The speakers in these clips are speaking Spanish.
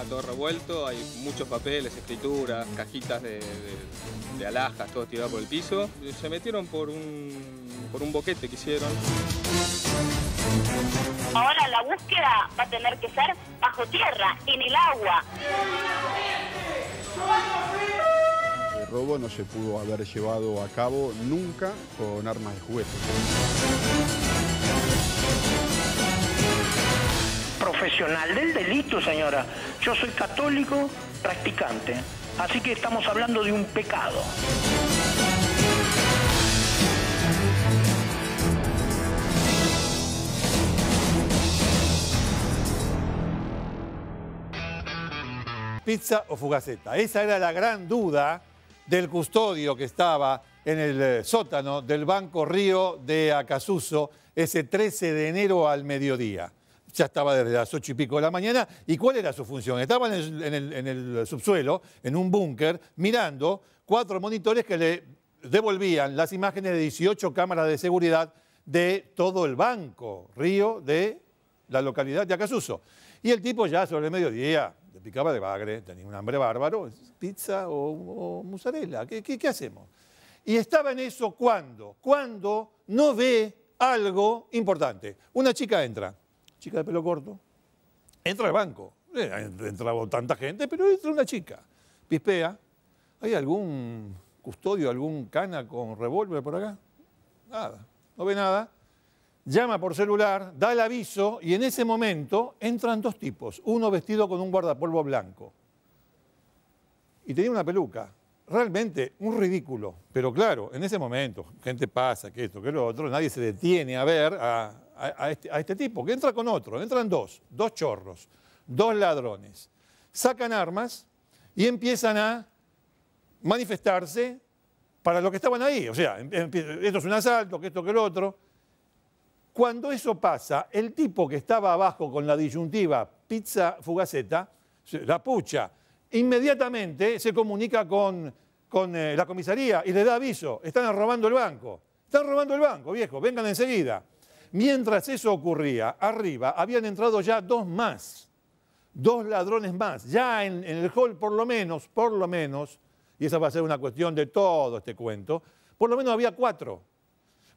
está todo revuelto, hay muchos papeles, escrituras, cajitas de, alhajas, todo tirado por el piso. Se metieron por un, por un boquete que hicieron. Ahora la búsqueda va a tener que ser bajo tierra, en el agua. El robo no se pudo haber llevado a cabo nunca con armas de juguete profesional del delito, señora. Yo soy católico practicante. Así que estamos hablando de un pecado. pizza o fugaceta. Esa era la gran duda del custodio que estaba en el eh, sótano del Banco Río de Acasuso ese 13 de enero al mediodía ya estaba desde las ocho y pico de la mañana. ¿Y cuál era su función? Estaba en el, subsuelo, en un búnker, mirando cuatro monitores que le devolvían las imágenes de 18 cámaras de seguridad de todo el banco, río de la localidad de Acasuso. Y el tipo ya sobre el mediodía, le picaba de bagre, tenía un hambre bárbaro, pizza o, o mozzarella, qué, hacemos? Y estaba en eso cuando, cuando no ve algo importante. Una chica entra, chica de pelo corto, entra al banco. Eh, Entraba tanta gente, pero entra una chica. Pispea. ¿Hay algún custodio, algún cana con revólver por acá? Nada. No ve nada. Llama por celular, da el aviso y en ese momento entran dos tipos. Uno vestido con un guardapolvo blanco. Y tenía una peluca realmente un ridículo. Pero claro, en ese momento, gente pasa, que esto, que lo otro, nadie se detiene a ver a, este, este, tipo, que entra con otro, entran dos, dos chorros, dos ladrones. Sacan armas y empiezan a manifestarse para lo que estaban ahí. O sea, em, em, esto es un asalto, que esto, que lo otro. Cuando eso pasa, el tipo que estaba abajo con la disyuntiva pizza fugaceta, la pucha, inmediatamente se comunica con con eh, la comisaría y le da aviso, están robando el banco, están robando el banco, viejo, vengan enseguida. Mientras eso ocurría, arriba habían entrado ya dos más, dos ladrones más, ya en, en el hall por lo menos, por lo menos, y esa va a ser una cuestión de todo este cuento, por lo menos había cuatro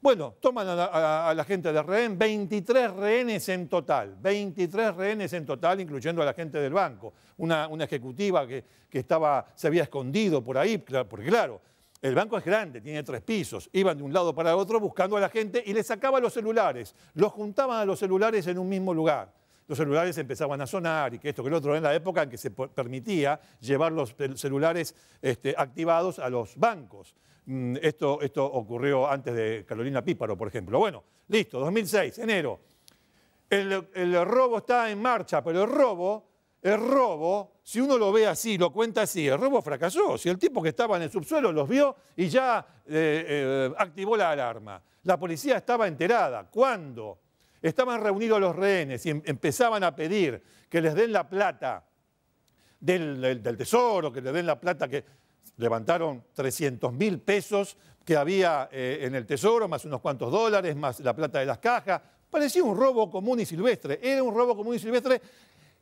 bueno, toman a la, gente de rehén, 23 rehenes en total, 23 rehenes en total, incluyendo a la gente del banco, una, ejecutiva que, estaba, se había escondido por ahí, porque claro, el banco es grande, tiene tres pisos, iban de un lado para el otro buscando a la gente y les sacaban los celulares, los juntaban a los celulares en un mismo lugar. Los celulares empezaban a sonar y que esto, que lo otro, en la época en que se permitía llevar los celulares este, activados a los bancos. Mm, esto, esto ocurrió antes de Carolina Píparo, por ejemplo. Bueno, listo, 2006, enero. El, robo está en marcha, pero el robo, el robo, si uno lo ve así, lo cuenta así, el robo fracasó. Si el tipo que estaba en el subsuelo los vio y ya eh, eh, activó la alarma. La policía estaba enterada. ¿Cuándo? Estaban reunidos los rehenes y em, empezaban a pedir que les den la plata del, del tesoro, que les den la plata que, levantaron 300 mil pesos que había eh, en el tesoro, más unos cuantos dólares, más la plata de las cajas. Parecía un robo común y silvestre. Era un robo común y silvestre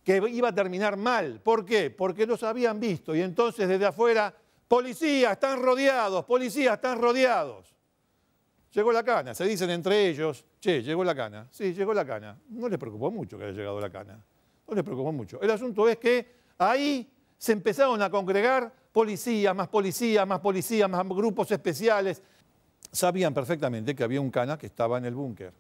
que iba a terminar mal. ¿Por qué? Porque los habían visto y entonces desde afuera, policías, están rodeados, policías, están rodeados. Llegó la cana, se dicen entre ellos, che, llegó la cana, sí, llegó la cana. No les preocupó mucho que haya llegado la cana, no les preocupó mucho. El asunto es que ahí se empezaron a congregar Policía, más policía, más policía, más grupos especiales. Sabían perfectamente que había un cana que estaba en el búnker,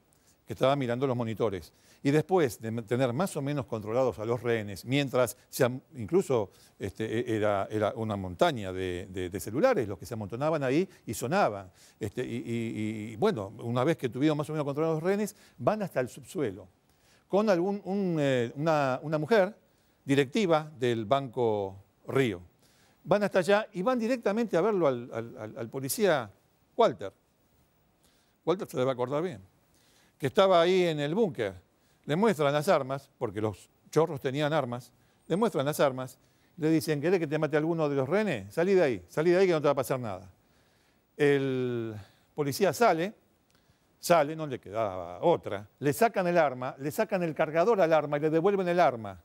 que estaba mirando los monitores. Y después de tener más o menos controlados a los rehenes, mientras se, incluso este, e-, era, una montaña de, celulares los que se amontonaban ahí y sonaban. Este, y, bueno, una vez que tuvieron más o menos controlados los rehenes, van hasta el subsuelo con algún, eh, una, una mujer directiva del Banco Río van hasta allá y van directamente a verlo al, policía Walter. Walter se debe acordar bien, que estaba ahí en el búnker. Le muestran las armas, porque los chorros tenían armas, le muestran las armas, le dicen, ¿querés que te mate alguno de los renes? Salí de ahí, salí de ahí que no te va a pasar nada. El policía sale, sale, no le quedaba otra, le sacan el arma, le sacan el cargador al arma y le devuelven el arma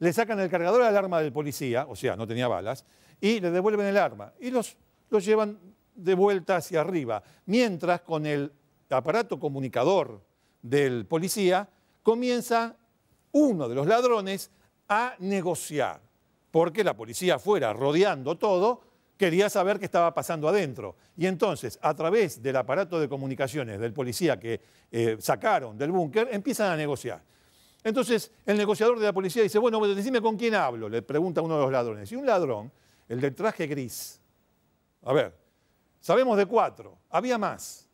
le sacan el cargador al arma del policía, o sea, no tenía balas, y le devuelven el arma. Y los, los llevan de vuelta hacia arriba. Mientras con el aparato comunicador del policía comienza uno de los ladrones a negociar, porque la policía fuera rodeando todo, quería saber qué estaba pasando adentro. Y entonces, a través del aparato de comunicaciones del policía que eh, sacaron del búnker, empiezan a negociar. Entonces el negociador de la policía dice, bueno, decime con quién hablo, le pregunta uno de los ladrones. Y un ladrón, el del traje gris, a ver, sabemos de cuatro, había más,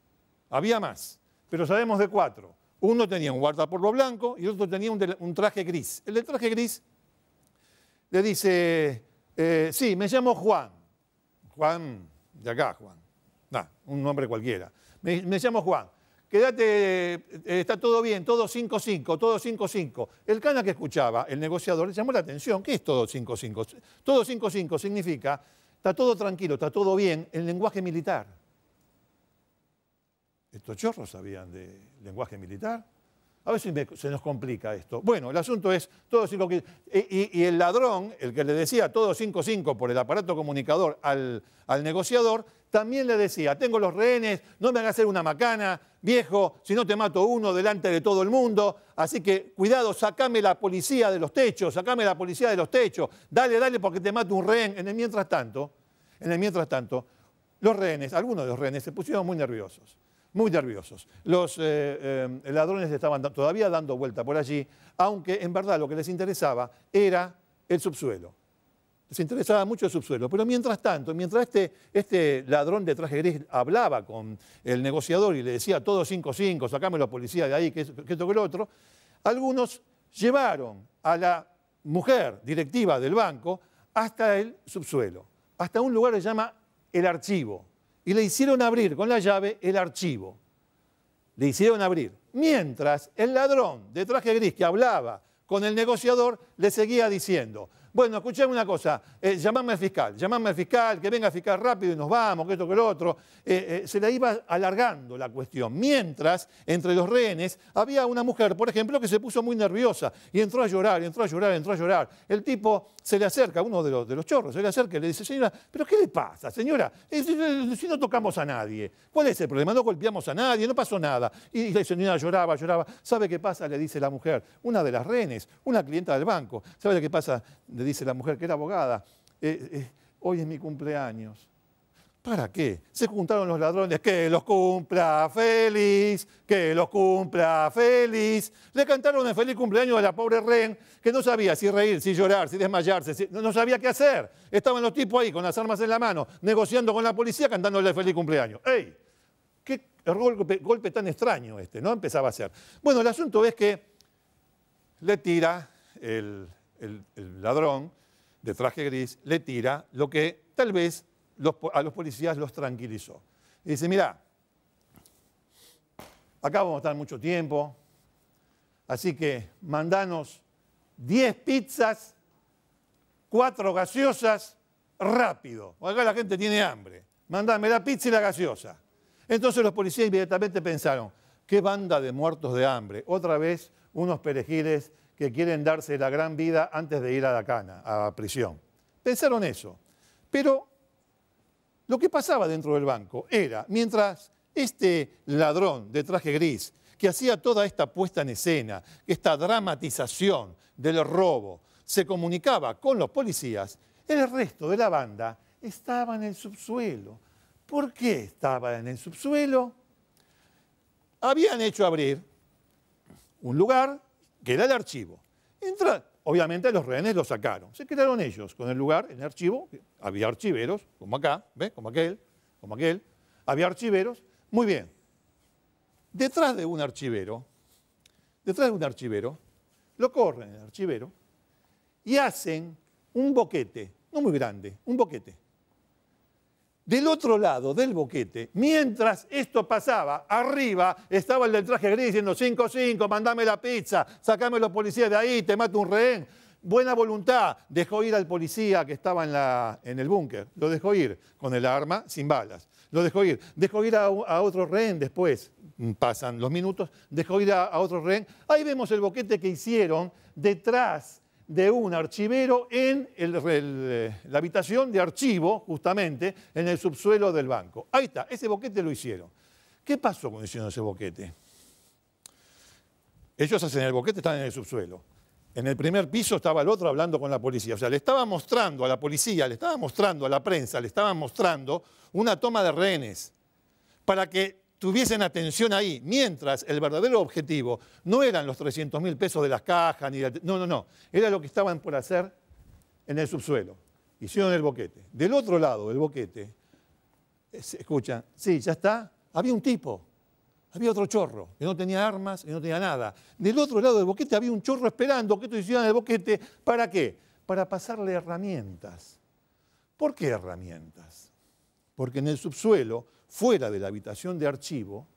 había más, pero sabemos de cuatro. Uno tenía un guardapolvo blanco y otro tenía un, traje gris. El del traje gris le dice, eh, sí, me llamo Juan. Juan, de acá, Juan. un nombre cualquiera. me llamo Juan quédate, eh, está todo bien, todo 5-5, todo 5-5. El cana que escuchaba, el negociador, le llamó la atención, ¿qué es todo 5-5? Todo 5-5 significa, está todo tranquilo, está todo bien, en lenguaje militar. Estos chorros sabían de lenguaje militar. A veces si se nos complica esto. Bueno, el asunto es todo 5 y, y, el ladrón, el que le decía todo 5-5 por el aparato comunicador al negociador, también le decía, tengo los rehenes, no me hagas hacer una macana, viejo, si no te mato uno delante de todo el mundo, así que cuidado, sacame la policía de los techos, sacame la policía de los techos, dale, dale porque te mato un rehén. En el mientras tanto, en el mientras tanto, los rehenes, algunos de los rehenes se pusieron muy nerviosos, muy nerviosos. Los eh, eh, ladrones estaban todavía dando vuelta por allí, aunque en verdad lo que les interesaba era el subsuelo les interesaba mucho el subsuelo. Pero mientras tanto, mientras este, este ladrón de traje gris hablaba con el negociador y le decía todo 5-5, sacame la policía de ahí, que, que esto que lo otro, algunos llevaron a la mujer directiva del banco hasta el subsuelo, hasta un lugar que se llama el archivo. Y le hicieron abrir con la llave el archivo. Le hicieron abrir. Mientras el ladrón de traje gris que hablaba con el negociador le seguía diciendo, bueno, escuché una cosa, eh, al fiscal, llamame al fiscal, que venga a fiscal rápido y nos vamos, que esto, que lo otro. Eh, eh, se la iba alargando la cuestión. Mientras, entre los rehenes, había una mujer, por ejemplo, que se puso muy nerviosa y entró a llorar, entró a llorar, entró a llorar. El tipo se le acerca, uno de los, de los chorros, se le acerca y le dice, señora, ¿pero qué le pasa, señora? Eh, si no tocamos a nadie, ¿cuál es el problema? No golpeamos a nadie, no pasó nada. Y la señora lloraba, lloraba. ¿Sabe qué pasa? Le dice la mujer, una de las rehenes, una clienta del banco. ¿Sabe qué pasa? dice la mujer que era abogada, eh, eh, hoy es mi cumpleaños. ¿Para qué? Se juntaron los ladrones, que los cumpla feliz, que los cumpla feliz. Le cantaron el feliz cumpleaños a la pobre Ren, que no sabía si reír, si llorar, si desmayarse, No, sabía qué hacer. Estaban los tipos ahí con las armas en la mano, negociando con la policía, cantándole el feliz cumpleaños. ¡Ey! ¡Qué golpe, golpe tan extraño este! ¿No? Empezaba a ser. Bueno, el asunto es que le tira el, el, ladrón de traje gris le tira lo que tal vez a los policías los tranquilizó. Y dice, mira, acá vamos a estar mucho tiempo, así que mandanos 10 pizzas, 4 gaseosas, rápido. Acá la gente tiene hambre. Mandame la pizza y la gaseosa. Entonces los policías inmediatamente pensaron, qué banda de muertos de hambre. Otra vez unos perejiles que quieren darse la gran vida antes de ir a la cana, a prisión. Pensaron eso. Pero lo que pasaba dentro del banco era, mientras este ladrón de traje gris, que hacía toda esta puesta en escena, esta dramatización del robo, se comunicaba con los policías, el resto de la banda estaba en el subsuelo. ¿Por qué estaba en el subsuelo? Habían hecho abrir un lugar queda el archivo. Entra, obviamente los rehenes lo sacaron, se quedaron ellos con el lugar, el archivo, había archiveros, como acá, Como aquel, como aquel, había archiveros, muy bien. Detrás de un archivero, detrás de un archivero, lo corren el archivero y hacen un boquete, no muy grande, un boquete, del otro lado del boquete, mientras esto pasaba, arriba estaba el del traje gris diciendo 5-5, mandame la pizza, sacame los policías de ahí, te mato un rehén. Buena voluntad, dejó ir al policía que estaba en, la, en el búnker, lo dejó ir con el arma, sin balas, lo dejó ir. Dejó ir a, otro rehén después, mm, pasan los minutos, dejó ir a otro rehén. Ahí vemos el boquete que hicieron detrás de un archivero en eh, la habitación de archivo, justamente, en el subsuelo del banco. Ahí está, ese boquete lo hicieron. ¿Qué pasó cuando hicieron ese boquete? Ellos hacen el boquete, están en el subsuelo. En el primer piso estaba el otro hablando con la policía. O sea, le estaba mostrando a la policía, le estaba mostrando a la prensa, le estaba mostrando una toma de rehenes para que tuviesen atención ahí, mientras el verdadero objetivo no eran los 300 mil pesos de las cajas, ni no, no, no, era lo que estaban por hacer en el subsuelo. Hicieron el boquete. Del otro lado del boquete, escuchan, sí, ya está, había un tipo, había otro chorro, que no tenía armas, que no tenía nada. Del otro lado del boquete había un chorro esperando que esto hicieran el boquete, ¿para qué? Para pasarle herramientas. ¿Por qué herramientas? Porque en el subsuelo fuera de la habitación de archivo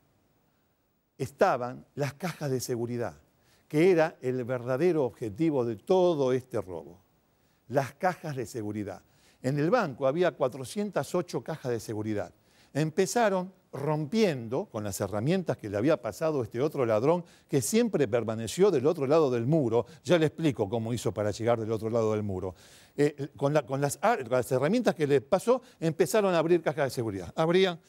estaban las cajas de seguridad, que era el verdadero objetivo de todo este robo. Las cajas de seguridad. En el banco había 408 cajas de seguridad. Empezaron rompiendo con las herramientas que le había pasado este otro ladrón que siempre permaneció del otro lado del muro. Ya le explico cómo hizo para llegar del otro lado del muro. Eh, con, las, con, las, herramientas que le pasó empezaron a abrir cajas de seguridad. Abrían,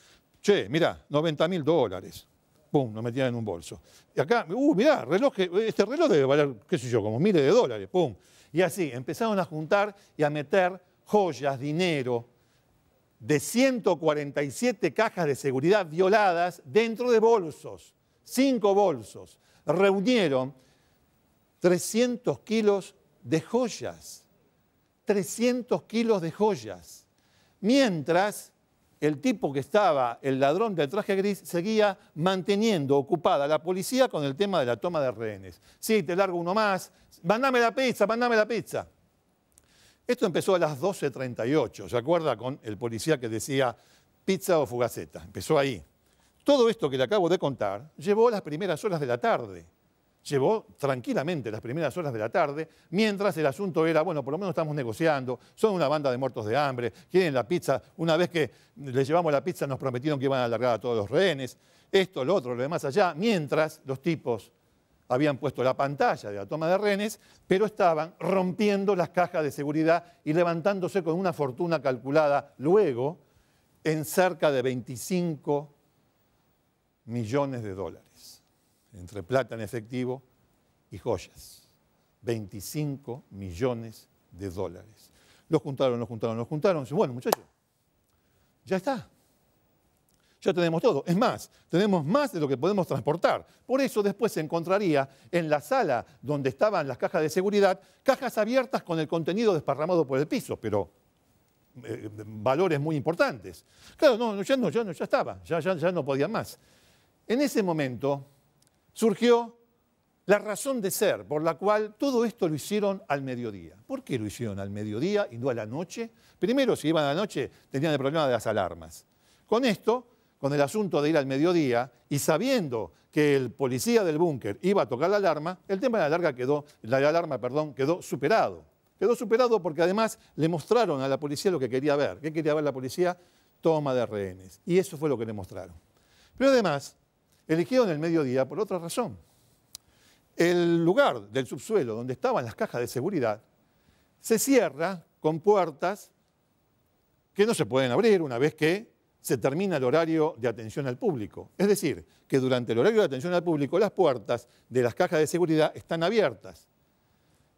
che, mirá, 90 mil dólares. Pum, lo metían en un bolso. Y acá, uh, mirá, reloj este reloj debe valer, qué sé yo, como miles de dólares. Pum. Y así, empezaron a juntar y a meter joyas, dinero, de 147 cajas de seguridad violadas dentro de bolsos, cinco bolsos. Reunieron 300 kilos de joyas, 300 kilos de joyas. Mientras el tipo que estaba, el ladrón del traje gris, seguía manteniendo ocupada a la policía con el tema de la toma de rehenes. Sí, te largo uno más, mandame la pizza, mandame la pizza. Esto empezó a las 12.38, ¿se acuerda con el policía que decía pizza o fugaceta? Empezó ahí. Todo esto que le acabo de contar llevó a las primeras horas de la tarde llevó tranquilamente las primeras horas de la tarde, mientras el asunto era, bueno, por lo menos estamos negociando, son una banda de muertos de hambre, quieren la pizza, una vez que les llevamos la pizza nos prometieron que iban a alargar a todos los rehenes, esto, lo otro, lo demás allá, mientras los tipos habían puesto la pantalla de la toma de rehenes, pero estaban rompiendo las cajas de seguridad y levantándose con una fortuna calculada luego en cerca de 25 millones de dólares entre plata en efectivo y joyas. 25 millones de dólares. Los juntaron, los juntaron, los juntaron. Bueno, muchachos, ya está. Ya tenemos todo. Es más, tenemos más de lo que podemos transportar. Por eso después se encontraría en la sala donde estaban las cajas de seguridad, cajas abiertas con el contenido desparramado por el piso, pero eh, valores muy importantes. Claro, no, ya no, ya no, ya estaba, ya, ya no podía más. En ese momento, surgió la razón de ser por la cual todo esto lo hicieron al mediodía. ¿Por qué lo hicieron al mediodía y no a la noche? Primero, si iban a la noche, tenían el problema de las alarmas. Con esto, con el asunto de ir al mediodía y sabiendo que el policía del búnker iba a tocar la alarma, el tema de la, larga quedó, la alarma perdón, quedó superado. Quedó superado porque además le mostraron a la policía lo que quería ver. ¿Qué quería ver la policía? Toma de rehenes. Y eso fue lo que le mostraron. Pero además, en el mediodía por otra razón. El lugar del subsuelo donde estaban las cajas de seguridad se cierra con puertas que no se pueden abrir una vez que se termina el horario de atención al público. Es decir, que durante el horario de atención al público las puertas de las cajas de seguridad están abiertas.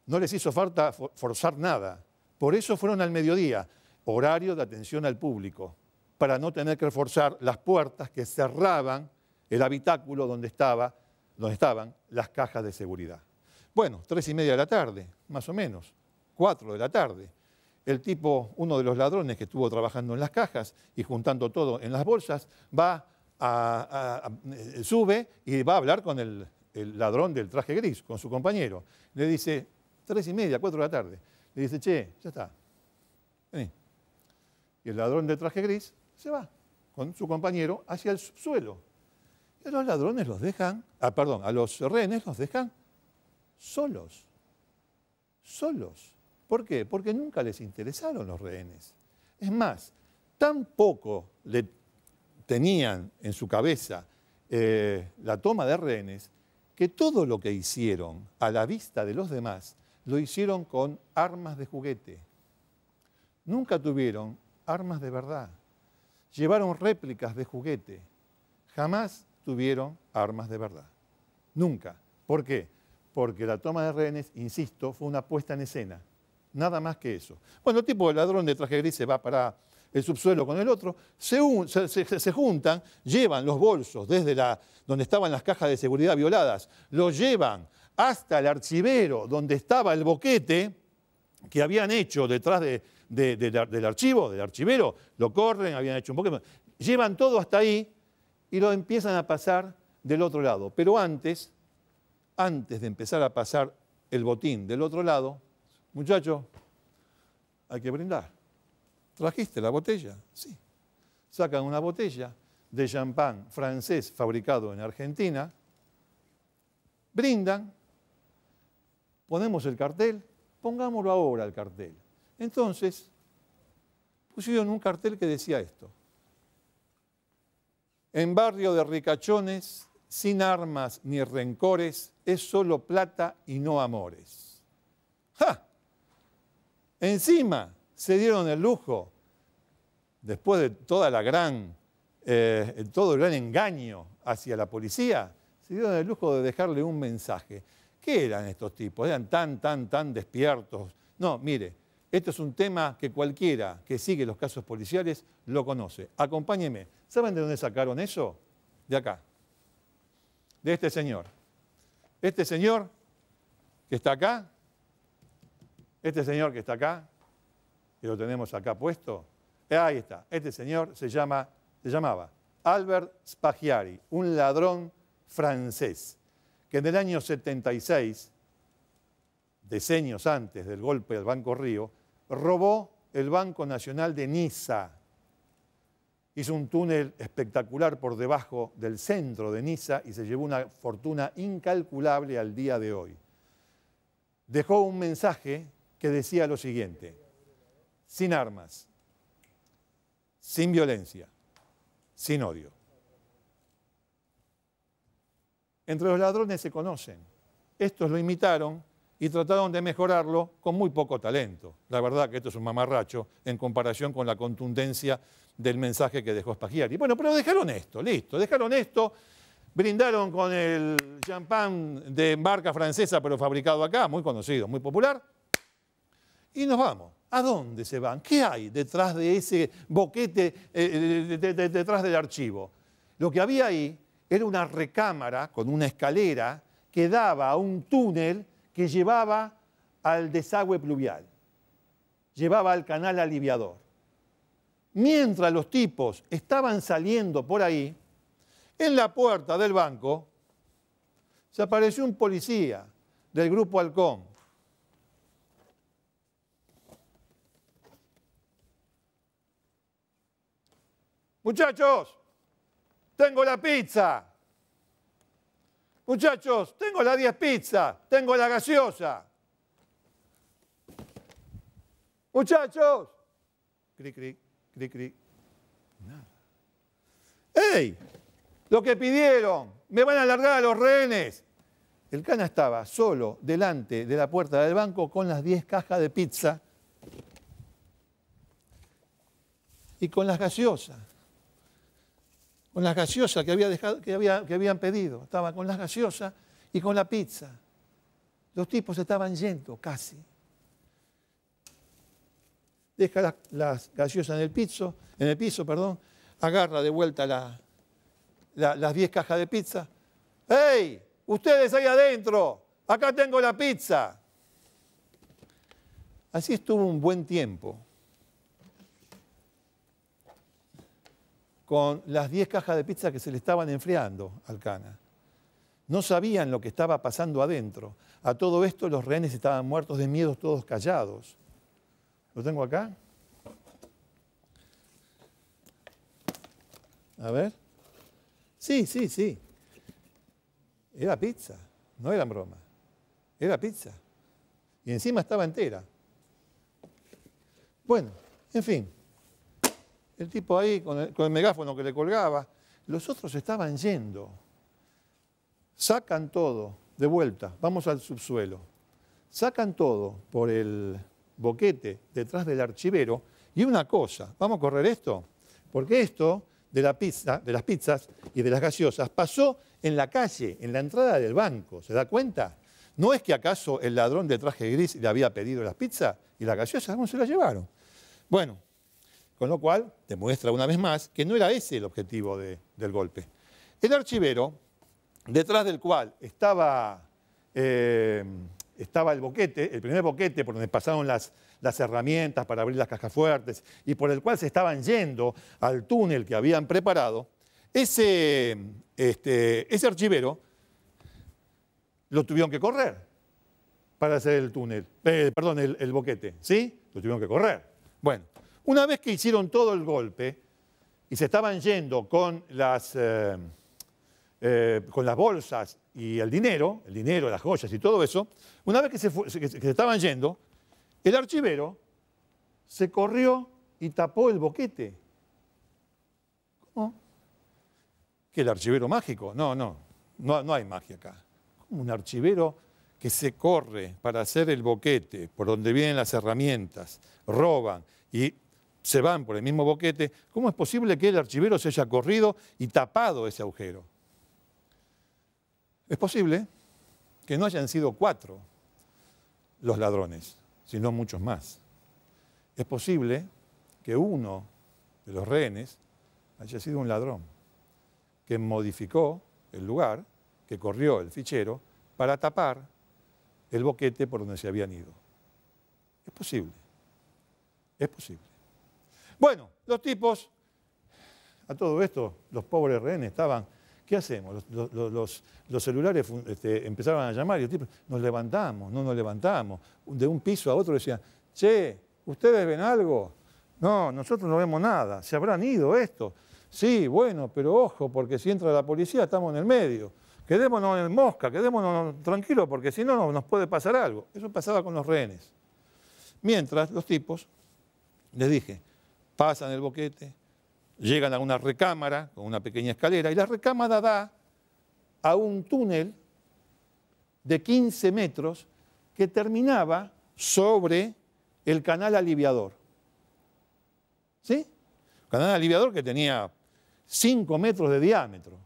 No les hizo falta forzar nada. Por eso fueron al mediodía, horario de atención al público, para no tener que forzar las puertas que cerraban el habitáculo donde, estaba, donde estaban las cajas de seguridad. Bueno, tres y media de la tarde, más o menos, cuatro de la tarde. El tipo, uno de los ladrones que estuvo trabajando en las cajas y juntando todo en las bolsas, va a, eh, sube y va a hablar con el, el ladrón del traje gris, con su compañero. Le dice, tres y media, cuatro de la tarde. Le dice, che, ya está. Vení. Y el ladrón del traje gris se va con su compañero hacia el suelo. Y a los ladrones los dejan, ah, perdón, a los rehenes los dejan solos. Solos. ¿Por qué? Porque nunca les interesaron los rehenes. Es más, tampoco le tenían en su cabeza eh, la toma de rehenes que todo lo que hicieron a la vista de los demás lo hicieron con armas de juguete. Nunca tuvieron armas de verdad. Llevaron réplicas de juguete. Jamás tuvieron armas de verdad. Nunca. ¿Por qué? Porque la toma de rehenes, insisto, fue una puesta en escena. Nada más que eso. Bueno, el tipo de ladrón de traje gris se va para el subsuelo con el otro, se, se, juntan, llevan los bolsos desde la, donde estaban las cajas de seguridad violadas, los llevan hasta el archivero donde estaba el boquete que habían hecho detrás del archivo, del archivero, lo corren, habían hecho un boquete, llevan todo hasta ahí, y lo empiezan a pasar del otro lado. Pero antes, antes de empezar a pasar el botín del otro lado, muchachos, hay que brindar. ¿Trajiste la botella? Sí. Sacan una botella de champán francés fabricado en Argentina, brindan, ponemos el cartel, pongámoslo ahora el cartel. Entonces, pusieron un cartel que decía esto. En barrio de ricachones, sin armas ni rencores, es solo plata y no amores. ¡Ja! Encima se dieron el lujo, después de toda la gran, eh, todo el gran engaño hacia la policía, se dieron el lujo de dejarle un mensaje. ¿Qué eran estos tipos? Eran tan, tan, tan despiertos. No, mire, esto es un tema que cualquiera que sigue los casos policiales lo conoce. Acompáñeme. ¿Saben de dónde sacaron eso? De acá, de este señor. Este señor que está acá, este señor que está acá, y lo tenemos acá puesto, eh, ahí está, este señor se, llama, se llamaba Albert Spagiari, un ladrón francés, que en el año 76, decenios antes del golpe del Banco Río, robó el Banco Nacional de Niza, Hizo un túnel espectacular por debajo del centro de Niza y se llevó una fortuna incalculable al día de hoy. Dejó un mensaje que decía lo siguiente, sin armas, sin violencia, sin odio. Entre los ladrones se conocen. Estos lo imitaron y trataron de mejorarlo con muy poco talento. La verdad que esto es un mamarracho en comparación con la contundencia del mensaje que dejó Spaghiari. Bueno, pero dejaron esto, listo, dejaron esto. Brindaron con el champán de marca francesa, pero fabricado acá, muy conocido, muy popular. Y nos vamos. ¿A dónde se van? ¿Qué hay detrás de ese boquete, eh, detrás del archivo? Lo que había ahí era una recámara con una escalera que daba a un túnel que llevaba al desagüe pluvial, llevaba al canal aliviador. Mientras los tipos estaban saliendo por ahí, en la puerta del banco se apareció un policía del grupo Halcón. Muchachos, tengo la pizza. Muchachos, tengo la 10 pizza, tengo la gaseosa. Muchachos, cric, cric, cric, cric. Nada. ¡Ey! Lo que pidieron, me van a largar a los rehenes. El cana estaba solo delante de la puerta del banco con las 10 cajas de pizza y con las gaseosas con las gaseosas que, había habían pedido. Estaban con las gaseosas y con la pizza. Los tipos estaban yendo casi. Deja las, gaseosas en el piso, en el piso, perdón, agarra de vuelta las 10 cajas de pizza. ¡Ey! Ustedes ahí adentro, acá tengo la pizza. Así estuvo un buen tiempo. con las 10 cajas de pizza que se le estaban enfriando al Cana. No sabían lo que estaba pasando adentro. A todo esto los rehenes estaban muertos de miedo, todos callados. ¿Lo tengo acá? A ver. Sí, sí, sí. Era pizza, no era broma. Era pizza. Y encima estaba entera. Bueno, en fin. El tipo ahí con el, megáfono que le colgaba. Los otros estaban yendo. Sacan todo, de vuelta, vamos al subsuelo. Sacan todo por el boquete detrás del archivero. Y una cosa, vamos a correr esto, porque esto de la pizza, de las pizzas y de las gaseosas pasó en la calle, en la entrada del banco, ¿se da cuenta? ¿No es que acaso el ladrón de traje gris le había pedido las pizzas y las gaseosas? cómo se las llevaron? Bueno, con lo cual, demuestra una vez más que no era ese el objetivo del golpe. El archivero, detrás del cual estaba, eh, estaba el boquete, el primer boquete por donde pasaron las, las herramientas para abrir las cajas fuertes y por el cual se estaban yendo al túnel que habían preparado, ese, este, ese archivero lo tuvieron que correr para hacer el túnel, eh, perdón, el, el boquete, ¿sí? Lo tuvieron que correr. Bueno, una vez que hicieron todo el golpe y se estaban yendo con las, eh, eh, con las bolsas y el dinero, el dinero, las joyas y todo eso, una vez que se, estaban yendo, el archivero se corrió y tapó el boquete. ¿Cómo? ¿Qué, el archivero mágico? No, no, no, no hay magia acá. ¿Cómo un archivero que se corre para hacer el boquete, por donde vienen las herramientas, roban y se van por el mismo boquete, ¿cómo es posible que el archivero se haya corrido y tapado ese agujero? Es posible que no hayan sido cuatro los ladrones, sino muchos más. Es posible que uno de los rehenes haya sido un ladrón que modificó el lugar, que corrió el fichero, para tapar el boquete por donde se habían ido. Es posible, es posible. Bueno, los tipos, a todo esto, los pobres rehenes estaban, ¿qué hacemos? Los, celulares este, empezaban a llamar y los tipos, nos levantamos, no nos levantamos. De un piso a otro decían, che, ¿ustedes ven algo? No, nosotros no vemos nada, se habrán ido esto? Sí, bueno, pero ojo, porque si entra la policía estamos en el medio. Quedémonos en mosca, quedémonos tranquilos, porque si no nos puede pasar algo. Eso pasaba con los rehenes. Mientras los tipos, les dije, pasan el boquete, llegan a una recámara con una pequeña escalera y la recámara da a un túnel de 15 metros que terminaba sobre el canal aliviador. ¿Sí? Canal aliviador que tenía 5 metros de diámetro.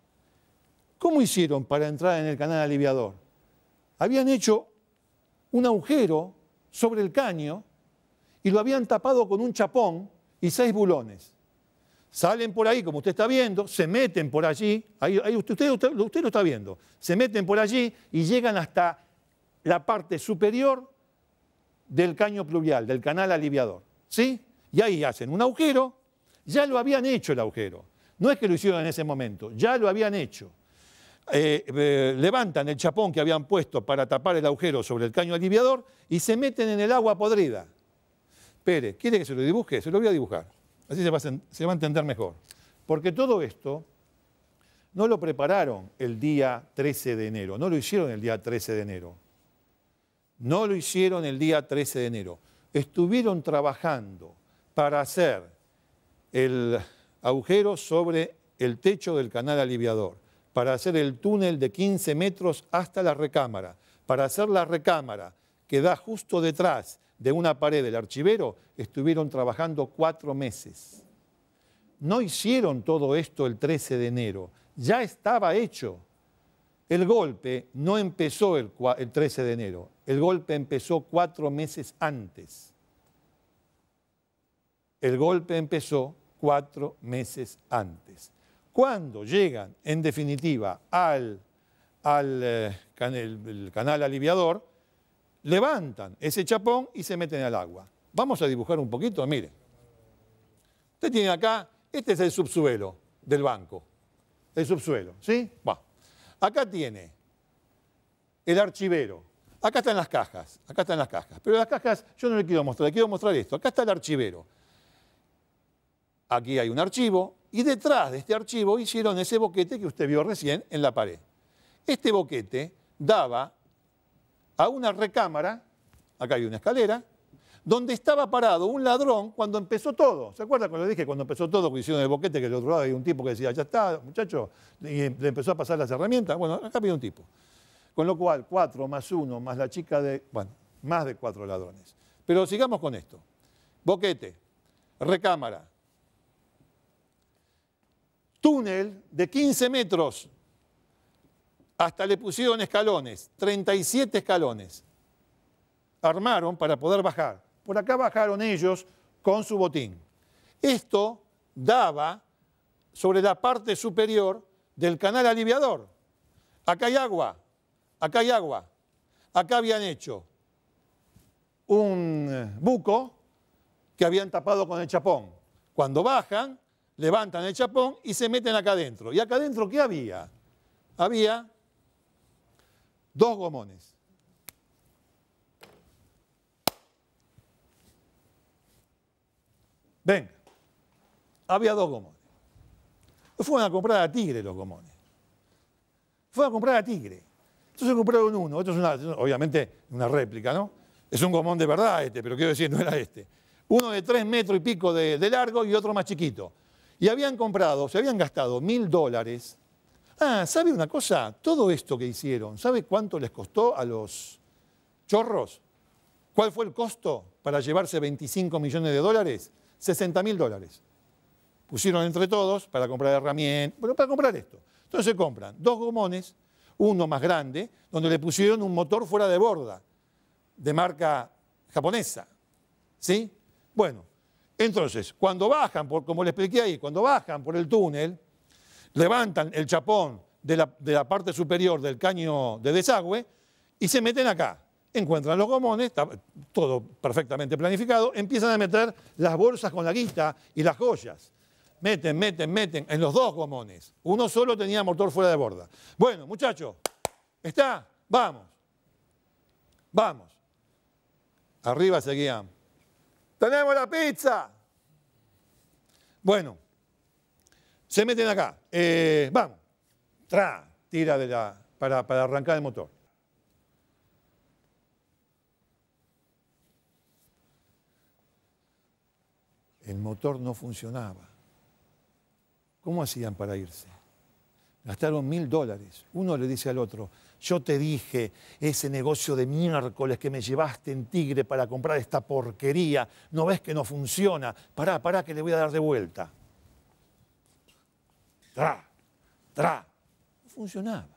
¿Cómo hicieron para entrar en el canal aliviador? Habían hecho un agujero sobre el caño y lo habían tapado con un chapón y seis bulones. Salen por ahí, como usted está viendo, se meten por allí, ahí, usted, usted, lo está viendo, se meten por allí y llegan hasta la parte superior del caño pluvial, del canal aliviador. ¿Sí? Y ahí hacen un agujero, ya lo habían hecho el agujero. No es que lo hicieron en ese momento, ya lo habían hecho. Eh, eh, levantan el chapón que habían puesto para tapar el agujero sobre el caño aliviador y se meten en el agua podrida. Pere, ¿quiere que se lo dibuje? Se lo voy a dibujar. Así se se va a entender mejor. Porque todo esto no lo prepararon el día 13 de enero, no lo hicieron el día 13 de enero. No lo hicieron el día 13 de enero. Estuvieron trabajando para hacer el agujero sobre el techo del canal aliviador, para hacer el túnel de 15 metros hasta la recámara, para hacer la recámara que da justo detrás de una pared del archivero estuvieron trabajando cuatro meses. No hicieron todo esto el 13 de enero, ya estaba hecho. El golpe no empezó el, 13 de enero, el golpe empezó cuatro meses antes. El golpe empezó cuatro meses antes. Cuando llegan, en definitiva, al, eh, canal aliviador, levantan ese chapón y se meten al agua. Vamos a dibujar un poquito, miren. Usted tiene acá, este es el subsuelo del banco, el subsuelo, ¿sí? Va. Acá tiene el archivero, acá están las cajas, acá están las cajas, pero las cajas yo no le quiero mostrar, le quiero mostrar esto, acá está el archivero. Aquí hay un archivo y detrás de este archivo hicieron ese boquete que usted vio recién en la pared. Este boquete daba a una recámara, acá hay una escalera, donde estaba parado un ladrón cuando empezó todo. ¿Se acuerdan cuando le dije cuando empezó todo, que hicieron el boquete, que el otro lado había un tipo que decía, ya está, muchacho, y le empezó a pasar las herramientas? Bueno, acá había un tipo. Con lo cual, cuatro más uno, más la chica de, bueno, más de cuatro ladrones. Pero sigamos con esto. Boquete, recámara, túnel de 15 metros hasta le pusieron escalones, 37 escalones. Armaron para poder bajar. Por acá bajaron ellos con su botín. Esto daba sobre la parte superior del canal aliviador. Acá hay agua, acá hay agua. Acá habían hecho un eh, buco que habían tapado con el chapón. Cuando bajan, levantan el chapón y se meten acá adentro. ¿Y acá adentro qué había? Había dos gomones. Venga, había dos gomones. Fueron a comprar a Tigre los gomones. Fueron a comprar a Tigre. Entonces compraron uno. Esto es obviamente, una réplica, ¿no? Es un gomón de verdad este, pero quiero decir, no era este. Uno de tres metros y pico de, de largo y otro más chiquito. Y habían comprado, se habían gastado mil dólares Ah, ¿sabe una cosa? Todo esto que hicieron, ¿sabe cuánto les costó a los chorros? ¿Cuál fue el costo para llevarse 25 millones de dólares? 60 mil dólares. Pusieron entre todos para comprar herramientas, bueno, para comprar esto. Entonces compran dos gomones, uno más grande, donde le pusieron un motor fuera de borda, de marca japonesa. ¿Sí? Bueno, entonces, cuando bajan, por, como les expliqué ahí, cuando bajan por el túnel, levantan el chapón de la, parte superior del caño de desagüe y se meten acá. Encuentran los gomones, todo perfectamente planificado, empiezan a meter las bolsas con la guita y las joyas. Meten, meten, meten, en los dos gomones. Uno solo tenía motor fuera de borda. Bueno, muchachos, está, vamos, vamos. Arriba seguían. Tenemos la pizza. Bueno, se meten acá. Eh, vamos. Tra. Tira de la, para, para arrancar el motor. El motor no funcionaba. ¿Cómo hacían para irse? Gastaron mil dólares. Uno le dice al otro, yo te dije, ese negocio de miércoles que me llevaste en Tigre para comprar esta porquería, no ves que no funciona, pará, pará que le voy a dar de vuelta tra, tra. No funcionaba.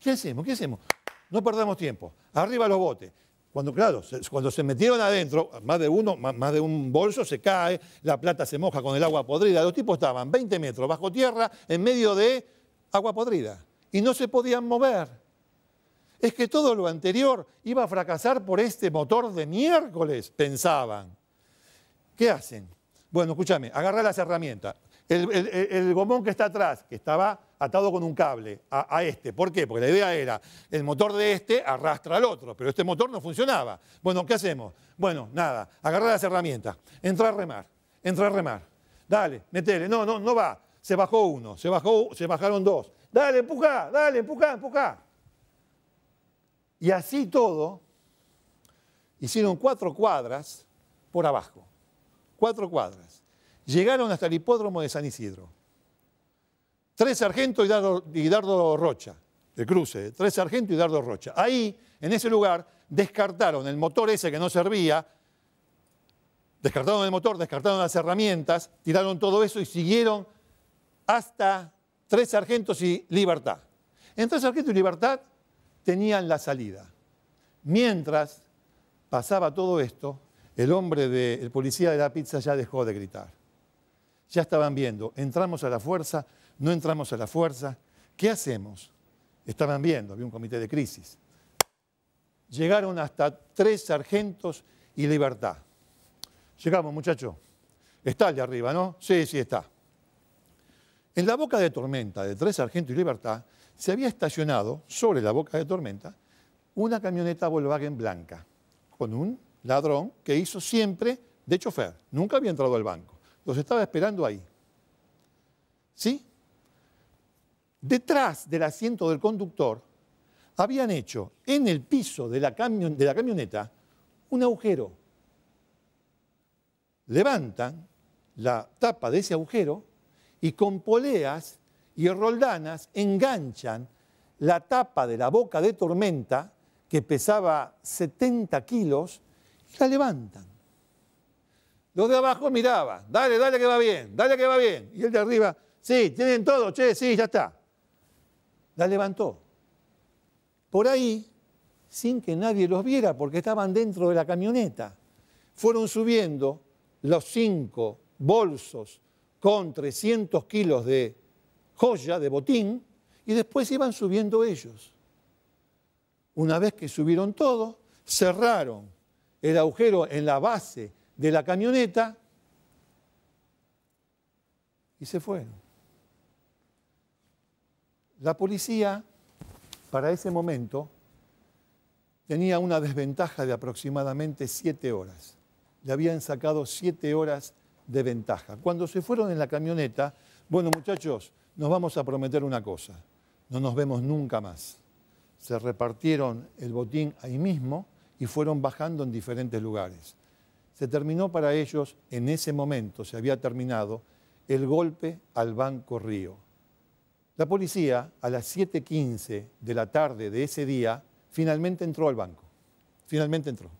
¿Qué hacemos? ¿Qué hacemos? No perdamos tiempo. Arriba los botes. Cuando, claro, se, cuando se metieron adentro, más de uno, más, de un bolso se cae, la plata se moja con el agua podrida. Los tipos estaban 20 metros bajo tierra en medio de agua podrida y no se podían mover. Es que todo lo anterior iba a fracasar por este motor de miércoles, pensaban. ¿Qué hacen? Bueno, escúchame, agarra las herramientas. El, gomón que está atrás, que estaba atado con un cable a, este. ¿Por qué? Porque la idea era, el motor de este arrastra al otro, pero este motor no funcionaba. Bueno, ¿qué hacemos? Bueno, nada, agarrar las herramientas, entrar a remar, entrar a remar. Dale, metele, no, no, no va. Se bajó uno, se, bajó, se bajaron dos. Dale, empuja, dale, empuja, empuja. Y así todo, hicieron cuatro cuadras por abajo. Cuatro cuadras. Llegaron hasta el hipódromo de San Isidro. Tres sargentos y Dardo, Rocha, de cruce, ¿eh? tres sargentos y Dardo Rocha. Ahí, en ese lugar, descartaron el motor ese que no servía, descartaron el motor, descartaron las herramientas, tiraron todo eso y siguieron hasta Tres Sargentos y Libertad. En Tres Sargentos y Libertad tenían la salida. Mientras pasaba todo esto, el hombre, de, policía de la pizza ya dejó de gritar ya estaban viendo, entramos a la fuerza, no entramos a la fuerza, ¿qué hacemos? Estaban viendo, había un comité de crisis. Llegaron hasta tres sargentos y libertad. Llegamos, muchacho. Está allá arriba, ¿no? Sí, sí, está. En la boca de tormenta de tres sargentos y libertad se había estacionado sobre la boca de tormenta una camioneta Volkswagen blanca con un ladrón que hizo siempre de chofer. Nunca había entrado al banco. Los estaba esperando ahí. ¿Sí? Detrás del asiento del conductor habían hecho en el piso de la, de la camioneta un agujero. Levantan la tapa de ese agujero y con poleas y roldanas enganchan la tapa de la boca de tormenta que pesaba 70 kilos y la levantan. Los de abajo miraba, dale, dale que va bien, dale que va bien. Y el de arriba, sí, tienen todo, che, sí, ya está. La levantó. Por ahí, sin que nadie los viera, porque estaban dentro de la camioneta, fueron subiendo los cinco bolsos con 300 kilos de joya, de botín, y después iban subiendo ellos. Una vez que subieron todos, cerraron el agujero en la base de la camioneta y se fueron. La policía, para ese momento, tenía una desventaja de aproximadamente siete horas. Le habían sacado siete horas de ventaja. Cuando se fueron en la camioneta, bueno muchachos, nos vamos a prometer una cosa, no nos vemos nunca más. Se repartieron el botín ahí mismo y fueron bajando en diferentes lugares se terminó para ellos, en ese momento se había terminado, el golpe al Banco Río. La policía, a las 7.15 de la tarde de ese día, finalmente entró al banco. Finalmente entró.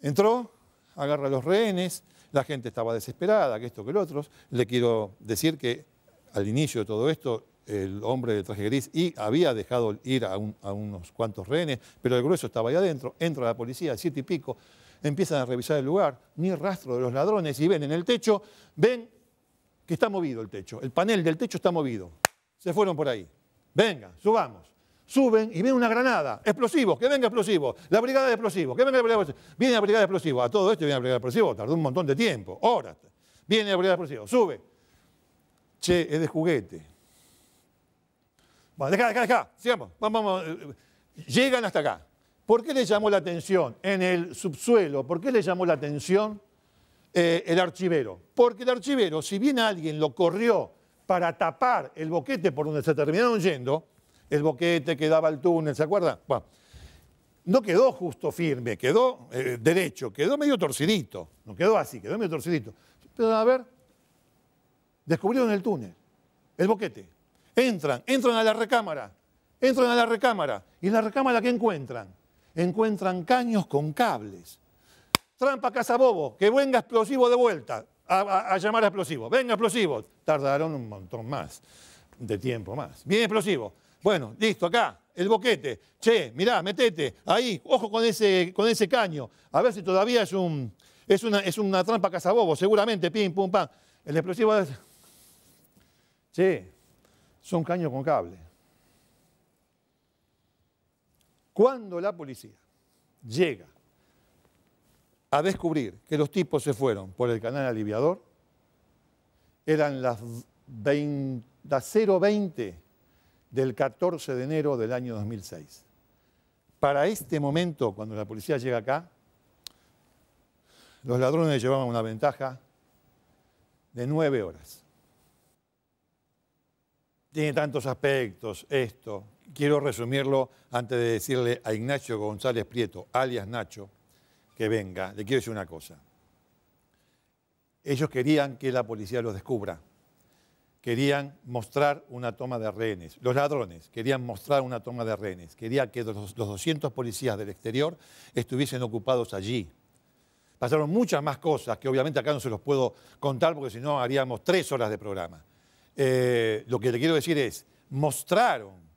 Entró, agarra a los rehenes, la gente estaba desesperada, que esto, que lo otro. Le quiero decir que al inicio de todo esto, el hombre de traje gris y había dejado ir a, unos cuantos rehenes, pero el grueso estaba ahí adentro, entra la policía a siete y pico, Empiezan a revisar el lugar, ni rastro de los ladrones y ven en el techo, ven que está movido el techo, el panel del techo está movido. Se fueron por ahí. Venga, subamos. Suben y ven una granada, explosivos, que venga explosivo! la brigada de explosivos, que venga la brigada de explosivos. Viene la brigada de explosivos, a todo esto viene la brigada de explosivos, tardó un montón de tiempo, horas. Viene la brigada de explosivos, sube. Che, es de juguete. Bueno, deja, deja, deja, sigamos, eh, Llegan hasta acá. ¿Por qué le llamó la atención en el subsuelo? ¿Por qué le llamó la atención eh, el archivero? Porque el archivero, si bien alguien lo corrió para tapar el boquete por donde se terminaron yendo, el boquete que daba al túnel, ¿se acuerdan? Bueno, no quedó justo firme, quedó eh, derecho, quedó medio torcidito, no quedó así, quedó medio torcidito. Pero a ver, descubrieron el túnel, el boquete. Entran, entran a la recámara, entran a la recámara. ¿Y en la recámara que encuentran? encuentran caños con cables. Trampa casabobo, que venga explosivo de vuelta, a, llamar explosivo. Venga explosivo. Tardaron un montón más de tiempo más. Bien explosivo. Bueno, listo, acá, el boquete. Che, mirá, metete, ahí, ojo con ese, con ese caño. A ver si todavía es, un, es, una, es una trampa casabobo, seguramente, pim, pum, pam. El explosivo Che, son caños con cables Cuando la policía llega a descubrir que los tipos se fueron por el canal aliviador, eran las, 20, 020 del 14 de enero del año 2006. Para este momento, cuando la policía llega acá, los ladrones llevaban una ventaja de nueve horas. Tiene tantos aspectos, esto, quiero resumirlo antes de decirle a Ignacio González Prieto, alias Nacho, que venga. Le quiero decir una cosa. Ellos querían que la policía los descubra. Querían mostrar una toma de rehenes. Los ladrones querían mostrar una toma de rehenes. Querían que los, 200 policías del exterior estuviesen ocupados allí. Pasaron muchas más cosas que obviamente acá no se los puedo contar porque si no haríamos tres horas de programa. Eh, lo que le quiero decir es, mostraron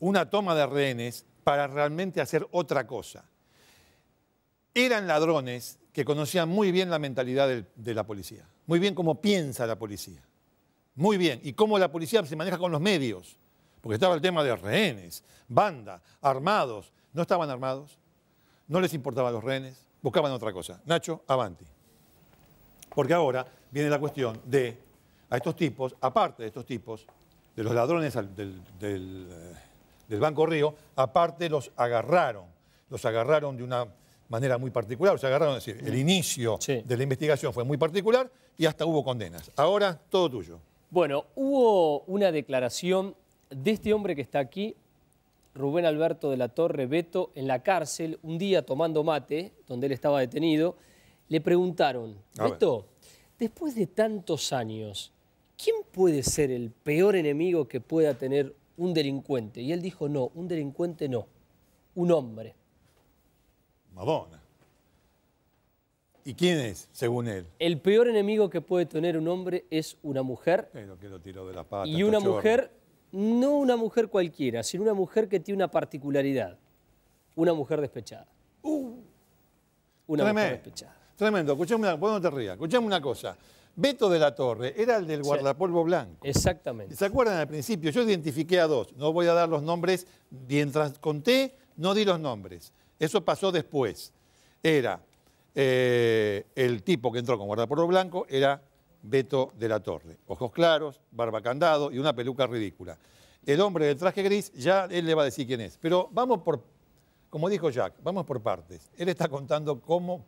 una toma de rehenes para realmente hacer otra cosa. Eran ladrones que conocían muy bien la mentalidad de la policía, muy bien cómo piensa la policía, muy bien, y cómo la policía se maneja con los medios, porque estaba el tema de rehenes, banda, armados, no estaban armados, no les importaban los rehenes, buscaban otra cosa. Nacho, avanti. Porque ahora viene la cuestión de a estos tipos, aparte de estos tipos, de los ladrones del eh, del Banco Río, aparte los agarraron, los agarraron de una manera muy particular, los agarraron, es decir, el inicio de la investigación fue muy particular y hasta hubo condenas. Ahora, todo tuyo. Bueno, hubo una declaración de este hombre que está aquí, Rubén Alberto de la Torre Beto, en la cárcel, un día tomando mate, donde él estaba detenido, le preguntaron, Beto, después de tantos años, ¿quién puede ser el peor enemigo que pueda tener un delincuente. Y él dijo, no, un delincuente no, un hombre. Madonna. ¿Y quién es, según él? El peor enemigo que puede tener un hombre es una mujer. Pero que lo tiró de la pata. Y una mujer, no una mujer cualquiera, sino una mujer que tiene una particularidad. Una mujer despechada. Uh. una tremendo, mujer despechada. Tremendo. te Escuchame una cosa. Beto de la Torre era el del guardapolvo blanco. Exactamente. ¿Se acuerdan al principio? Yo identifiqué a dos. No voy a dar los nombres. Mientras conté, no di los nombres. Eso pasó después. Era eh, el tipo que entró con guardapolvo blanco, era Beto de la Torre. Ojos claros, barba candado y una peluca ridícula. El hombre del traje gris, ya él le va a decir quién es. Pero vamos por, como dijo Jack, vamos por partes. Él está contando cómo,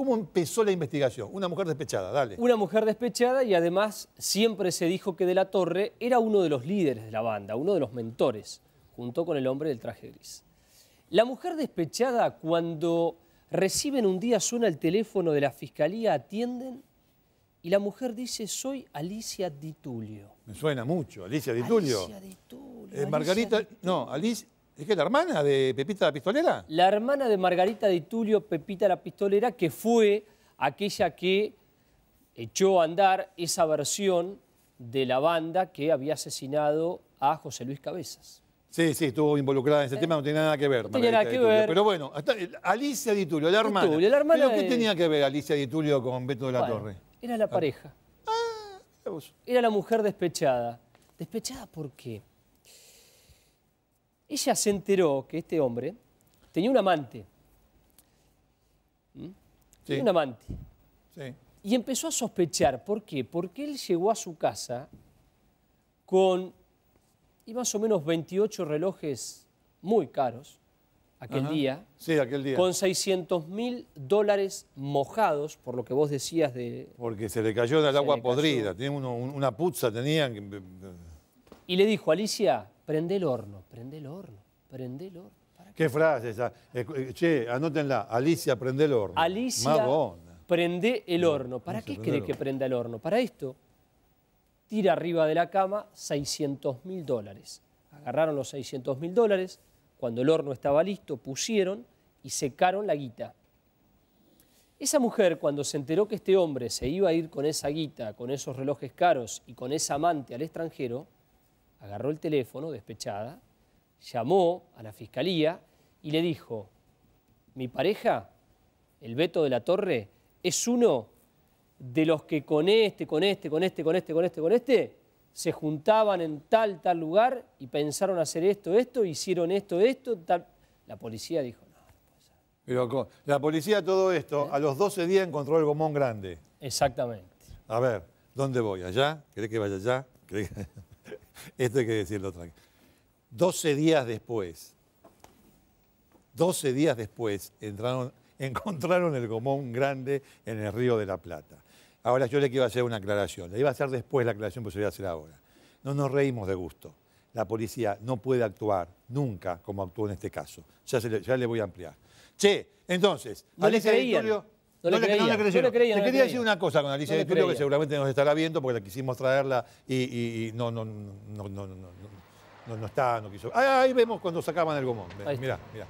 ¿Cómo empezó la investigación? Una mujer despechada, dale. Una mujer despechada y además siempre se dijo que De la Torre era uno de los líderes de la banda, uno de los mentores, junto con el hombre del traje gris. La mujer despechada, cuando reciben un día, suena el teléfono de la fiscalía, atienden y la mujer dice, soy Alicia Di Tullio. Me suena mucho, Alicia Di Tullio. Alicia Di eh, Margarita, no, Alicia... ¿Es que la hermana de Pepita la Pistolera? La hermana de Margarita de Tulio, Pepita la Pistolera, que fue aquella que echó a andar esa versión de la banda que había asesinado a José Luis Cabezas. Sí, sí, estuvo involucrada en ese eh. tema, no tenía nada que ver. No tenía nada que ver. Pero bueno, Alicia Di Tulio, la hermana. qué tenía que ver Alicia Di Tulio con Beto de la Torre? Era la ah. pareja. Ah, era la mujer despechada. ¿Despechada por qué? Ella se enteró que este hombre tenía un amante. ¿Mm? un amante. Y empezó a sospechar. ¿Por qué? Porque él llegó a su casa con más o menos 28 relojes muy caros aquel día. Sí, aquel día. Con 600 mil dólares mojados, por lo que vos decías de... Porque se le cayó en el agua podrida, Tiene una puza, tenían... Eh, y le dijo, Alicia, prende el horno, prende el horno, prende el horno. qué? frase esa. Eh, eh, che, anótenla. Alicia, prende el horno. Alicia, prende el horno. ¿Para qué cree que prenda el horno? Para esto, tira arriba de la cama 600 mil dólares. Agarraron los 600 mil dólares, cuando el horno estaba listo, pusieron y secaron la guita. Esa mujer, cuando se enteró que este hombre se iba a ir con esa guita, con esos relojes caros y con esa amante al extranjero, agarró el teléfono, despechada, llamó a la fiscalía y le dijo, mi pareja, el Beto de la Torre, es uno de los que con este, con este, con este, con este, con este, con este, se juntaban en tal, tal lugar y pensaron hacer esto, esto, hicieron esto, esto, tal. La policía dijo, no, no puede ser. Pero la policía todo esto, ¿Eh? a los 12 días encontró el gomón grande. Exactamente. A ver, ¿dónde voy? ¿Allá? ¿Querés que vaya allá? que... Esto hay que decirlo otra vez. 12 días después, 12 días después, entraron, encontraron el gomón grande en el río de la Plata. Ahora yo le quiero hacer una aclaración. Le iba a hacer después la aclaración, pero pues se la voy a hacer ahora. No nos reímos de gusto. La policía no puede actuar nunca como actuó en este caso. Ya, le, ya le voy a ampliar. Che, entonces, no le no, le, creía, le, le quería decir una cosa con Alicia de Tulio, que seguramente nos estará viendo porque la quisimos traerla y, y, no, no, no, no, no, no, está, no quiso. Ah, ahí vemos cuando sacaban el gomón. Mirá, mirá.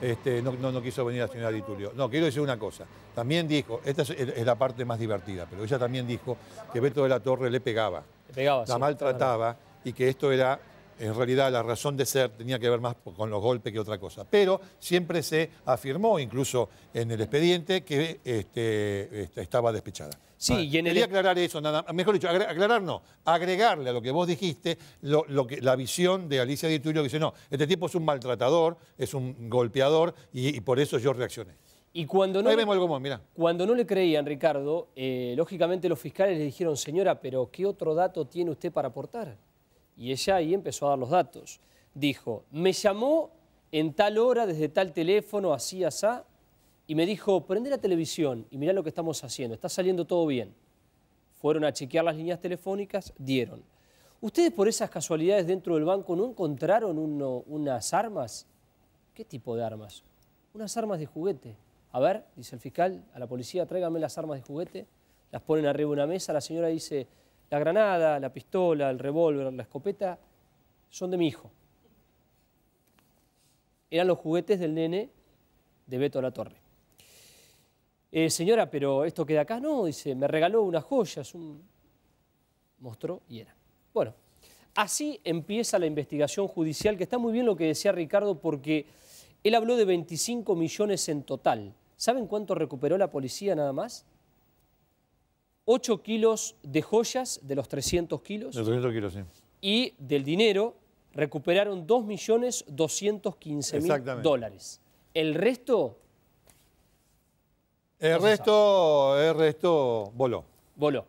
Este, no, no, no, quiso venir la señora Tulio. No, quiero decir una cosa. También dijo, esta es, la parte más divertida, pero ella también dijo que Beto de la Torre le pegaba. Le pegaba, La maltrataba y que esto era en realidad la razón de ser tenía que ver más con los golpes que otra cosa. Pero siempre se afirmó, incluso en el expediente, que este, este, estaba despechada. Sí, y en Quería e- aclarar eso, nada, mejor dicho, aclarar no, agregarle a lo que vos dijiste la visión de Alicia Di Tullio que dice, no, este tipo es un maltratador, es un golpeador y, por eso yo reaccioné. Y cuando no, vemos algo más, cuando no le creían, Ricardo, eh, lógicamente los fiscales le dijeron, señora, pero ¿qué otro dato tiene usted para aportar? Y ella ahí empezó a dar los datos. Dijo, me llamó en tal hora, desde tal teléfono, así, asá, y me dijo, prende la televisión y mirá lo que estamos haciendo, está saliendo todo bien. Fueron a chequear las líneas telefónicas, dieron. ¿Ustedes por esas casualidades dentro del banco no encontraron unas armas? ¿Qué tipo de armas? Unas armas de juguete. A ver, dice el fiscal, a la policía, tráigame las armas de juguete. Las ponen arriba de una mesa, la señora dice, la granada, la pistola, el revólver, la escopeta, son de mi hijo. Eran los juguetes del nene de Beto la Torre. Eh, señora, pero esto queda acá, no, dice, me regaló unas joyas, un... mostró y era. Bueno, así empieza la investigación judicial, que está muy bien lo que decía Ricardo, porque él habló de 25 millones en total. ¿Saben cuánto recuperó la policía nada más? 8 kilos de joyas de los 300 kilos. De 300 kilos, sí. Y del dinero recuperaron 2.215.000 dólares. El resto... El resto, el resto voló. Voló.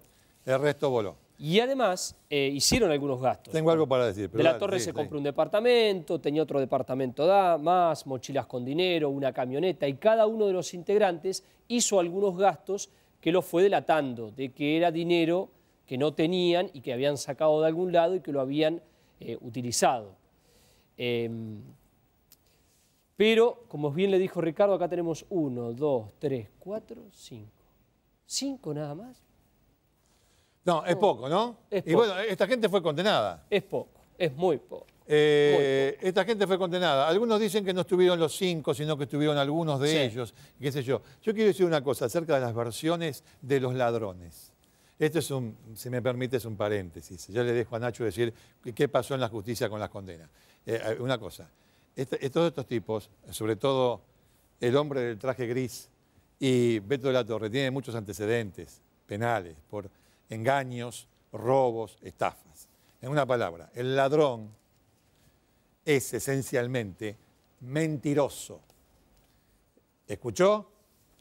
El resto voló. Y además eh, hicieron algunos gastos. Tengo algo para decir. de la Torre se compró un departamento, tenía otro departamento da, más, mochilas con dinero, una camioneta y cada uno de los integrantes hizo algunos gastos que lo fue delatando, de que era dinero que no tenían y que habían sacado de algún lado y que lo habían eh, utilizado. Em, pero, como bien le dijo Ricardo, acá tenemos uno, dos, tres, cuatro, cinco. ¿Cinco nada más? No, es poco, ¿no? y bueno, esta gente fue condenada. Es poco, es muy poco. Eh, esta gente fue condenada. Algunos dicen que no estuvieron los cinco, sino que estuvieron algunos de ellos, qué sé yo. Yo quiero decir una cosa acerca de las versiones de los ladrones. Esto es un, si me permite, es un paréntesis. Ya le dejo a Nacho decir qué pasó en la justicia con las condenas. Eh, eh, una cosa, este, todos estos tipos, sobre todo el hombre del traje gris y Beto de la Torre, tienen muchos antecedentes penales por engaños, robos, estafas. En una palabra, el ladrón es esencialmente mentiroso. ¿Escuchó?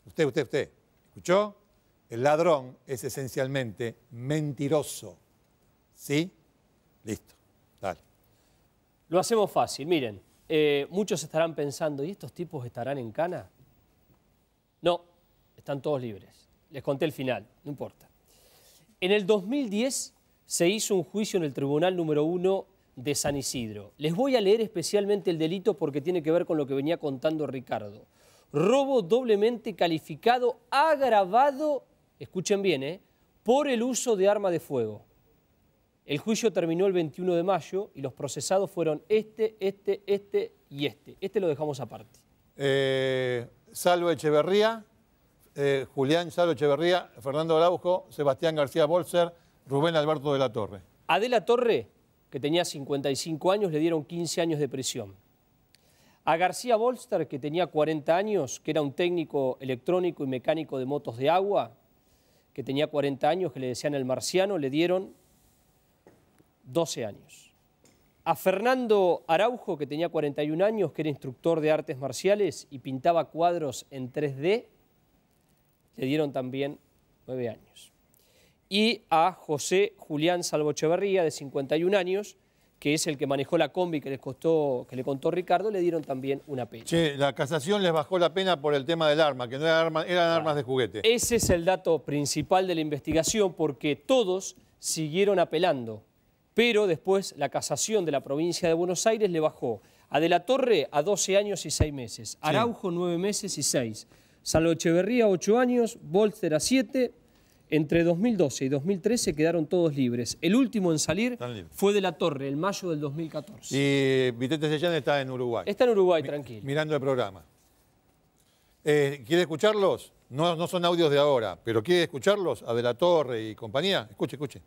Usted, usted, usted. ¿Escuchó? El ladrón es esencialmente mentiroso. ¿Sí? Listo. Dale. Lo hacemos fácil. Miren, eh, muchos estarán pensando, ¿y estos tipos estarán en cana? No, están todos libres. Les conté el final, no importa. En el 2010 se hizo un juicio en el Tribunal número uno de San Isidro. Les voy a leer especialmente el delito porque tiene que ver con lo que venía contando Ricardo. Robo doblemente calificado, agravado, escuchen bien, ¿eh? por el uso de arma de fuego. El juicio terminó el 21 de mayo y los procesados fueron este, este, este y este. Este lo dejamos aparte. Eh, Salvo Echeverría, eh, Julián Salvo Echeverría, Fernando Araujo, Sebastián García Bolser, Rubén Alberto de la Torre. Adela Torre que tenía 55 años, le dieron 15 años de prisión. A García Bolster, que tenía 40 años, que era un técnico electrónico y mecánico de motos de agua, que tenía 40 años, que le decían el marciano, le dieron 12 años. A Fernando Araujo, que tenía 41 años, que era instructor de artes marciales y pintaba cuadros en 3D, le dieron también 9 años y a José Julián Salvocheverría, de 51 años, que es el que manejó la combi que les costó, que le contó Ricardo, le dieron también una pena. Che, la casación les bajó la pena por el tema del arma, que no arma, eran armas de juguete. Ese es el dato principal de la investigación, porque todos siguieron apelando, pero después la casación de la provincia de Buenos Aires le bajó a De la Torre a 12 años y 6 meses, Araujo 9 meses y 6, Salvo Echeverría 8 años, Bolster a 7, entre 2012 y 2013 quedaron todos libres. El último en salir fue de la Torre, el mayo del 2014. Y Vitete Sellán está en Uruguay. Está en Uruguay, tranquilo. Mirando el programa. Eh, ¿Quiere escucharlos? No, no son audios de ahora, pero ¿quiere escucharlos? A de la Torre y compañía. Escuche, escuche.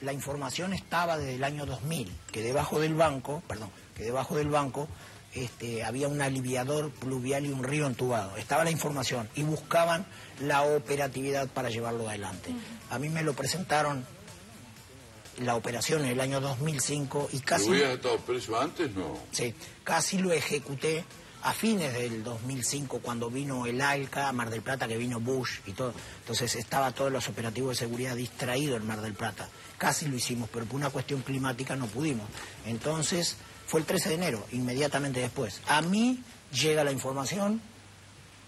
La información estaba desde el año 2000, que debajo del banco, perdón, que debajo del banco este, había un aliviador pluvial y un río entubado. Estaba la información y buscaban la operatividad para llevarlo adelante. A mí me lo presentaron la operación en el año 2005 y casi... ¿Hubieras estado preso antes? No. Sí, casi lo ejecuté a fines del 2005 cuando vino el ALCA, Mar del Plata, que vino Bush y todo. Entonces estaba todos los operativos de seguridad distraídos en Mar del Plata. Casi lo hicimos, pero por una cuestión climática no pudimos. Entonces fue el 13 de enero, inmediatamente después. A mí llega la información,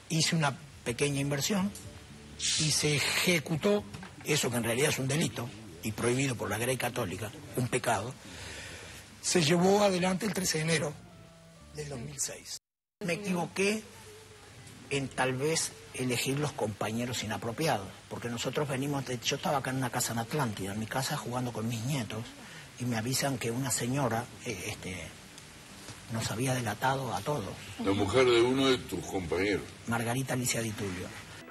hice una pequeña inversión y se ejecutó eso que en realidad es un delito y prohibido por la Grey católica, un pecado. Se llevó adelante el 13 de enero del 2006. Me equivoqué en tal vez elegir los compañeros inapropiados, porque nosotros venimos, yo estaba acá en una casa en Atlántida, en mi casa jugando con mis nietos, y me avisan que una señora eh, este, nos había delatado a todos. La mujer de uno de tus compañeros. Margarita Alicia Di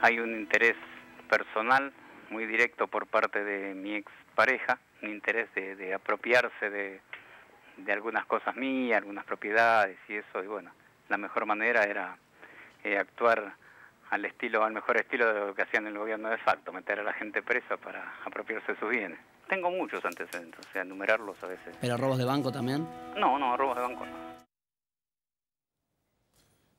Hay un interés personal muy directo por parte de mi ex pareja, un interés de, apropiarse de, de, algunas cosas mías, algunas propiedades y eso, y bueno, la mejor manera era eh, actuar al estilo, al mejor estilo de lo que hacían el gobierno de facto, meter a la gente presa para apropiarse de sus bienes tengo muchos antecedentes, o sea, enumerarlos a veces. ¿Era robos de banco también? No, no, robos de banco no.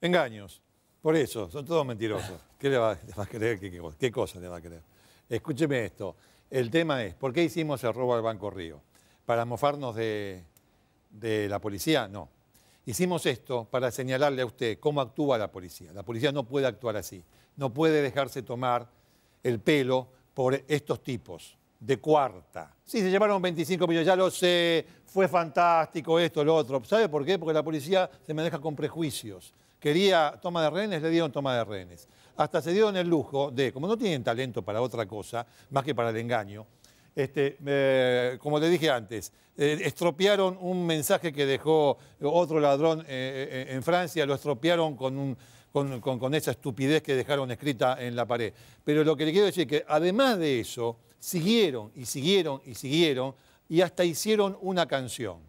Engaños, por eso, son todos mentirosos. ¿Qué le va, a creer? ¿Qué, cosa le va a creer? Escúcheme esto, el tema es, ¿por qué hicimos el robo al Banco Río? ¿Para mofarnos de, de la policía? No. Hicimos esto para señalarle a usted cómo actúa la policía. La policía no puede actuar así, no puede dejarse tomar el pelo por estos tipos de cuarta. Sí, se llevaron 25 millones, ya lo sé, fue fantástico esto, lo otro. ¿Sabe por qué? Porque la policía se maneja con prejuicios. Quería toma de rehenes, le dieron toma de rehenes. Hasta se dieron el lujo de, como no tienen talento para otra cosa, más que para el engaño, este, eh, como le dije antes, eh, estropearon un mensaje que dejó otro ladrón eh, en Francia, lo estropearon con, un, con, con esa estupidez que dejaron escrita en la pared. Pero lo que le quiero decir es que además de eso, siguieron y siguieron y siguieron y hasta hicieron una canción.